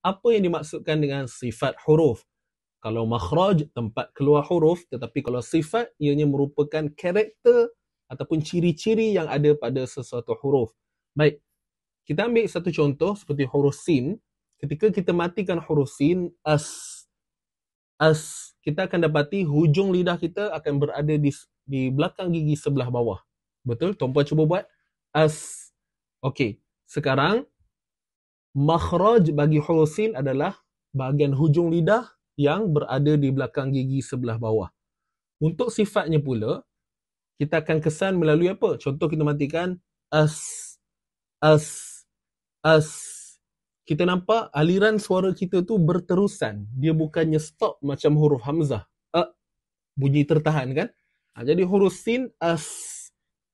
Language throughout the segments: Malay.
apa yang dimaksudkan dengan sifat huruf. Kalau makhraj, tempat keluar huruf, tetapi kalau sifat, ianya merupakan karakter ataupun ciri-ciri yang ada pada sesuatu huruf. Baik, kita ambil satu contoh seperti huruf sin. Ketika kita matikan huruf sin, as, as, kita akan dapati hujung lidah kita akan berada di di belakang gigi sebelah bawah. Betul? Tuan-puan cuba buat. As. Okey. Sekarang, makhraj bagi holosin adalah bahagian hujung lidah yang berada di belakang gigi sebelah bawah. Untuk sifatnya pula, kita akan kesan melalui apa? Contoh kita matikan as, as, as. Kita nampak aliran suara kita tu berterusan. Dia bukannya stop macam huruf Hamzah. E, bunyi tertahan kan? Ha, jadi huruf sin as,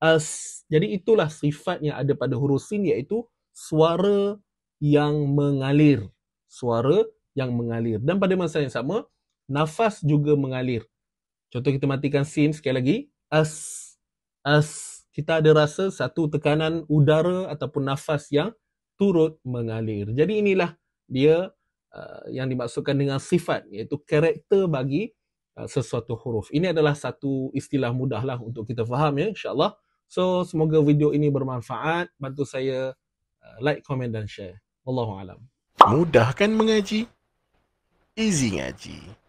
as. Jadi itulah sifat yang ada pada huruf sin iaitu suara yang mengalir. Suara yang mengalir. Dan pada masa yang sama, nafas juga mengalir. Contoh kita matikan sin sekali lagi. As. As. Kita ada rasa satu tekanan udara ataupun nafas yang turut mengalir. Jadi inilah dia uh, yang dimaksudkan dengan sifat iaitu karakter bagi uh, sesuatu huruf. Ini adalah satu istilah mudahlah untuk kita faham ya insyaAllah. So semoga video ini bermanfaat. Bantu saya uh, like, komen dan share. Wallahu alam. Mudah kan mengaji? Easy ngaji.